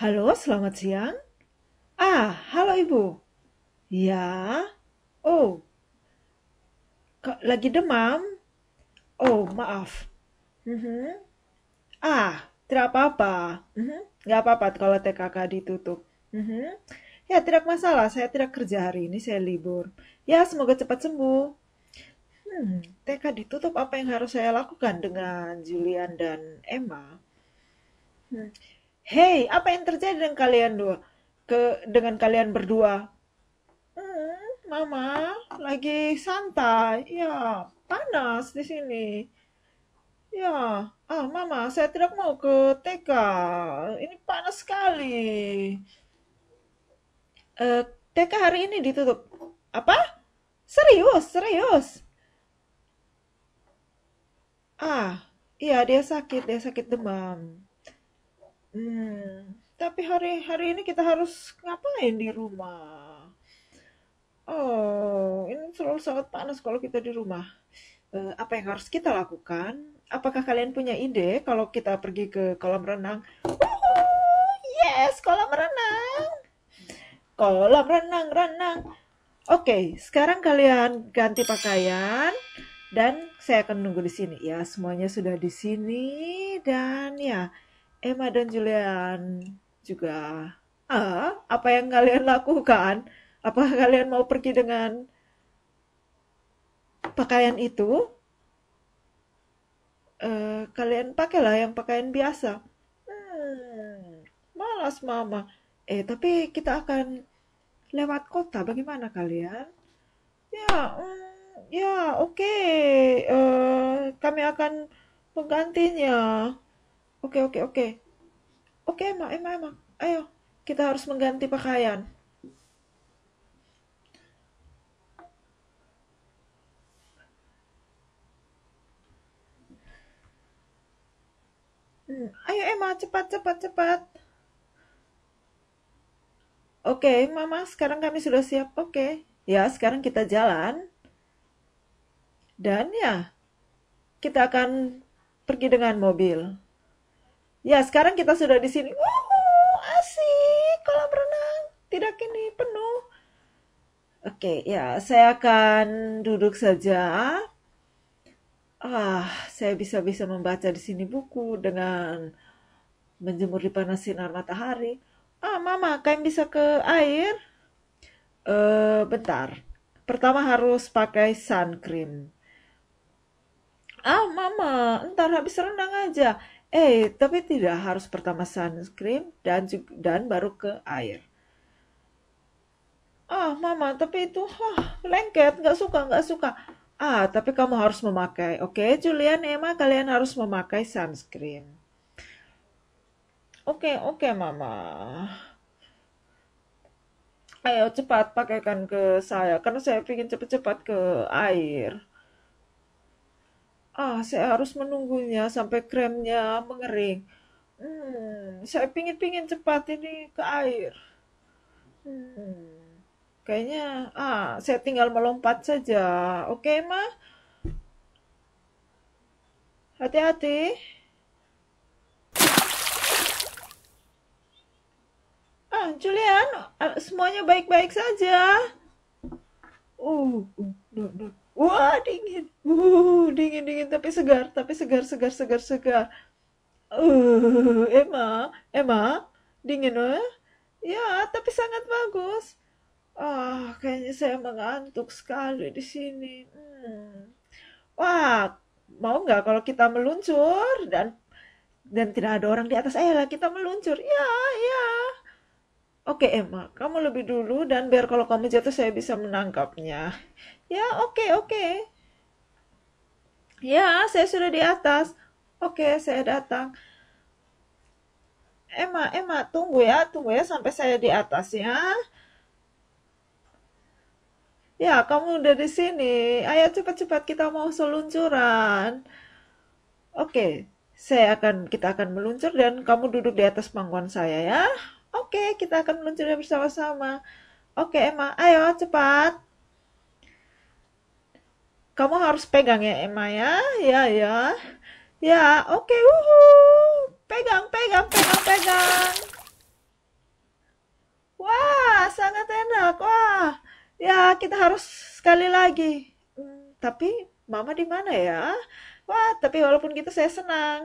Halo, selamat siang. Ah, halo Ibu. Ya. Oh. Lagi demam? Oh, maaf. Mm -hmm. Ah, tidak apa-apa. Mm -hmm. Gak apa-apa kalau TKK ditutup. Mm -hmm. Ya, tidak masalah. Saya tidak kerja hari ini, saya libur. Ya, semoga cepat sembuh. Hmm, TK ditutup apa yang harus saya lakukan dengan Julian dan Emma? Hmm Hei, apa yang terjadi dengan kalian dua? Ke, dengan kalian berdua? Hmm, mama lagi santai. Ya, panas di sini. Ya, ah mama, saya tidak mau ke TK. Ini panas sekali. Uh, eh, TK hari ini ditutup. Apa? Serius, serius. Ah, iya dia sakit, dia sakit demam. Hmm, tapi hari hari ini kita harus ngapain di rumah? Oh, ini selalu sangat panas kalau kita di rumah. Uh, apa yang harus kita lakukan? Apakah kalian punya ide kalau kita pergi ke kolam renang? Woohoo! Yes, kolam renang. Kolam renang, renang. Oke, okay, sekarang kalian ganti pakaian dan saya akan nunggu di sini ya. Semuanya sudah di sini dan ya Emma dan Julian juga ah, apa yang kalian lakukan? Apa kalian mau pergi dengan pakaian itu? Uh, kalian pakailah yang pakaian biasa. Hmm, malas mama. Eh, tapi kita akan lewat kota. Bagaimana kalian? Ya, mm, ya, oke. Okay. Uh, eh, kami akan menggantinya. Oke, oke, oke. Oke, emak, emak, emak. Ayo, kita harus mengganti pakaian. Hmm, ayo Emma, cepat, cepat, cepat. Oke, Mama, sekarang kami sudah siap. Oke, ya, sekarang kita jalan. Dan ya, kita akan pergi dengan mobil. Ya, sekarang kita sudah di sini. Wuhu, asik kolam renang. Tidak ini penuh. Oke, ya, saya akan duduk saja. Ah, saya bisa-bisa membaca di sini buku dengan menjemur di panas sinar matahari. Ah, Mama, kalian bisa ke air? Eh, bentar. Pertama harus pakai sun cream. Ah, Mama, entar habis renang aja. Eh, tapi tidak harus pertama sunscreen dan dan baru ke air. Ah, mama, tapi itu lengket, nggak suka, nggak suka. Ah, tapi kamu harus memakai. Oke, okay, Julian, Emma, kalian harus memakai sunscreen. Oke, okay, oke, okay, mama. Ayo cepat pakaikan ke saya karena saya ingin cepat-cepat ke air. Ah, saya harus menunggunya sampai kremnya mengering. Hmm, saya pingin-pingin cepat ini ke air. Hmm, kayaknya, ah, saya tinggal melompat saja. Oke, okay, Ma? Hati-hati. Ah, Julian, ah, semuanya baik-baik saja. Uh, uh, uh, uh, uh, Wah, dingin uh dingin dingin tapi segar tapi segar segar segar segar uh Emma Emma dingin eh? ya tapi sangat bagus ah oh, kayaknya saya mengantuk sekali di sini hmm. wah mau nggak kalau kita meluncur dan dan tidak ada orang di atas Ella kita meluncur ya ya Oke okay, Emma, kamu lebih dulu dan biar kalau kamu jatuh saya bisa menangkapnya. Ya oke oke. Ya, saya sudah di atas. Oke, saya datang. Emma, Emma, tunggu ya, tunggu ya sampai saya di atas ya. Ya, kamu udah di sini. Ayo cepat-cepat kita mau seluncuran. Oke, saya akan kita akan meluncur dan kamu duduk di atas pangkuan saya ya. Oke, kita akan meluncurnya bersama-sama. Oke, Emma, ayo cepat kamu harus pegang ya Emma ya ya ya ya oke okay, uhu pegang pegang pegang pegang wah sangat enak wah ya kita harus sekali lagi hmm, tapi mama di mana ya wah tapi walaupun gitu saya senang